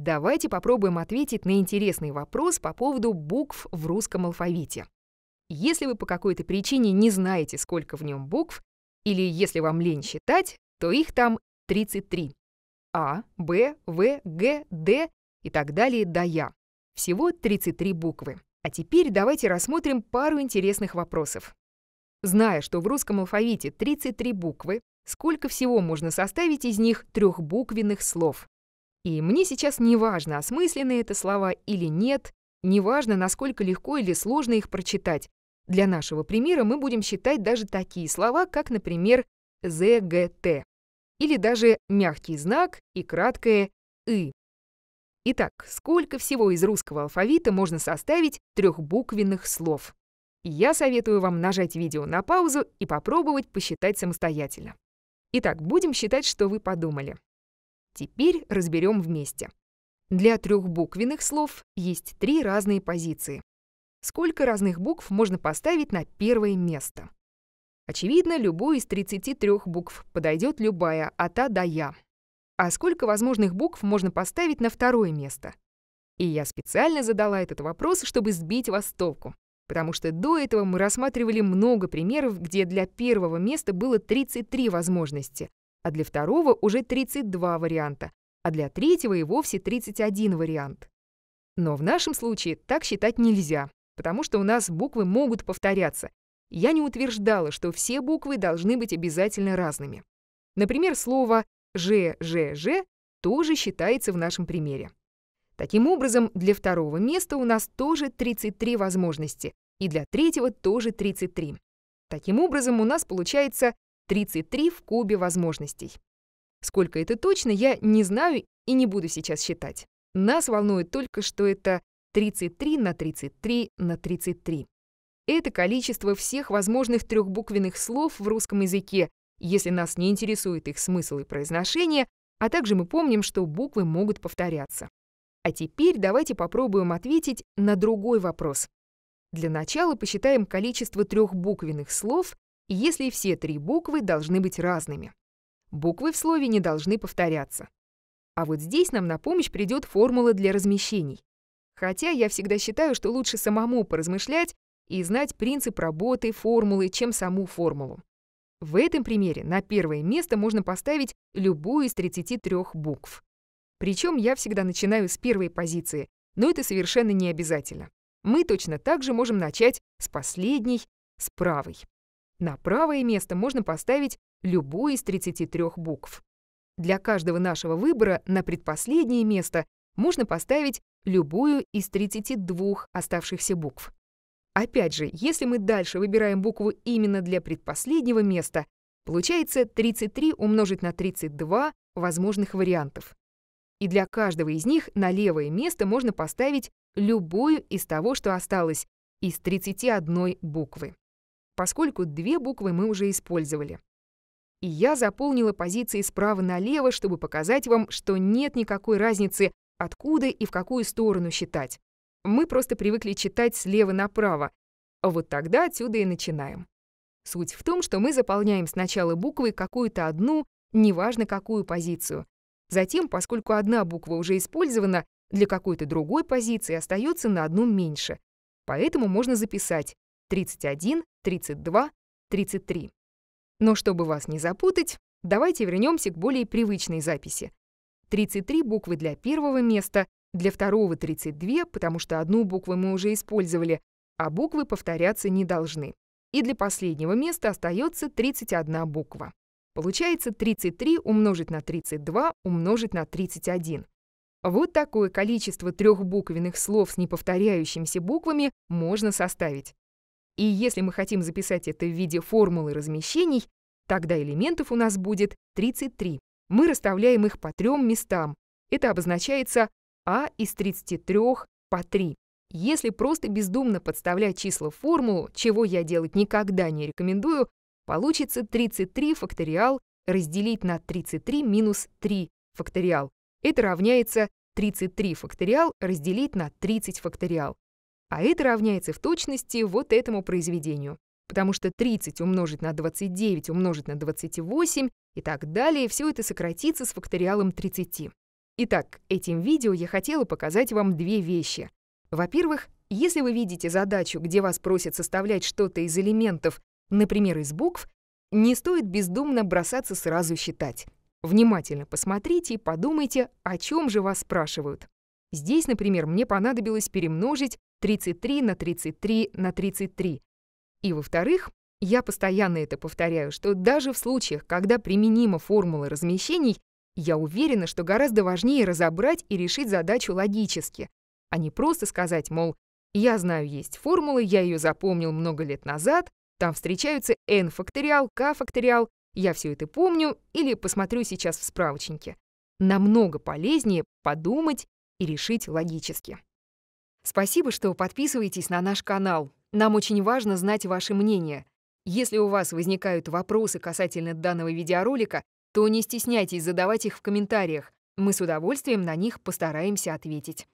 Давайте попробуем ответить на интересный вопрос по поводу букв в русском алфавите. Если вы по какой-то причине не знаете, сколько в нем букв, или если вам лень считать, то их там 33. А, Б, В, Г, Д и так далее до Я. Всего 33 буквы. А теперь давайте рассмотрим пару интересных вопросов. Зная, что в русском алфавите 33 буквы, сколько всего можно составить из них трехбуквенных слов? И мне сейчас не важно, осмыслены это слова или нет, не важно, насколько легко или сложно их прочитать. Для нашего примера мы будем считать даже такие слова, как, например, ЗГТ, или даже мягкий знак и краткое и. Итак, сколько всего из русского алфавита можно составить трехбуквенных слов? Я советую вам нажать видео на паузу и попробовать посчитать самостоятельно. Итак, будем считать, что вы подумали. Теперь разберем вместе. Для трехбуквенных слов есть три разные позиции. Сколько разных букв можно поставить на первое место? Очевидно, любую из 33 букв подойдет любая, от А до Я. А сколько возможных букв можно поставить на второе место? И я специально задала этот вопрос, чтобы сбить вас с толку. Потому что до этого мы рассматривали много примеров, где для первого места было 33 возможности, а для второго уже 32 варианта, а для третьего и вовсе 31 вариант. Но в нашем случае так считать нельзя, потому что у нас буквы могут повторяться. Я не утверждала, что все буквы должны быть обязательно разными. Например, слово «ЖЖЖ» тоже считается в нашем примере. Таким образом, для второго места у нас тоже 33 возможности, и для третьего тоже 33. Таким образом, у нас получается 33 в кубе возможностей. Сколько это точно, я не знаю и не буду сейчас считать. Нас волнует только, что это 33 на 33 на 33. Это количество всех возможных трехбуквенных слов в русском языке, если нас не интересует их смысл и произношение, а также мы помним, что буквы могут повторяться. А теперь давайте попробуем ответить на другой вопрос. Для начала посчитаем количество трехбуквенных слов если все три буквы должны быть разными. Буквы в слове не должны повторяться. А вот здесь нам на помощь придет формула для размещений. Хотя я всегда считаю, что лучше самому поразмышлять и знать принцип работы формулы, чем саму формулу. В этом примере на первое место можно поставить любую из 33 букв. Причем я всегда начинаю с первой позиции, но это совершенно не обязательно. Мы точно так же можем начать с последней, с правой. На правое место можно поставить любую из 33 букв. Для каждого нашего выбора на предпоследнее место можно поставить любую из 32 оставшихся букв. Опять же, если мы дальше выбираем букву именно для предпоследнего места, получается 33 умножить на 32 возможных вариантов. И для каждого из них на левое место можно поставить любую из того, что осталось, из 31 буквы поскольку две буквы мы уже использовали. И я заполнила позиции справа налево, чтобы показать вам, что нет никакой разницы, откуда и в какую сторону считать. Мы просто привыкли читать слева направо. А вот тогда отсюда и начинаем. Суть в том, что мы заполняем сначала буквы какую-то одну, неважно какую позицию. Затем, поскольку одна буква уже использована, для какой-то другой позиции остается на одну меньше. Поэтому можно записать 31, 32, 33. Но чтобы вас не запутать, давайте вернемся к более привычной записи. 33 буквы для первого места, для второго 32, потому что одну букву мы уже использовали, а буквы повторяться не должны. И для последнего места остается 31 буква. Получается 33 умножить на 32 умножить на 31. Вот такое количество трехбуквенных слов с неповторяющимися буквами можно составить. И если мы хотим записать это в виде формулы размещений, тогда элементов у нас будет 33. Мы расставляем их по трем местам. Это обозначается А из 33 по 3. Если просто бездумно подставлять числа в формулу, чего я делать никогда не рекомендую, получится 33 факториал разделить на 33 минус 3 факториал. Это равняется 33 факториал разделить на 30 факториал. А это равняется в точности вот этому произведению. Потому что 30 умножить на 29 умножить на 28 и так далее, все это сократится с факториалом 30. Итак, этим видео я хотела показать вам две вещи. Во-первых, если вы видите задачу, где вас просят составлять что-то из элементов, например, из букв, не стоит бездумно бросаться сразу считать. Внимательно посмотрите и подумайте, о чем же вас спрашивают. Здесь, например, мне понадобилось перемножить 33 на 33 на 33. И, во-вторых, я постоянно это повторяю, что даже в случаях, когда применима формула размещений, я уверена, что гораздо важнее разобрать и решить задачу логически, а не просто сказать, мол, я знаю, есть формула, я ее запомнил много лет назад, там встречаются n факториал, k факториал, я все это помню или посмотрю сейчас в справочнике. Намного полезнее подумать и решить логически. Спасибо, что подписываетесь на наш канал. Нам очень важно знать ваше мнение. Если у вас возникают вопросы касательно данного видеоролика, то не стесняйтесь задавать их в комментариях. Мы с удовольствием на них постараемся ответить.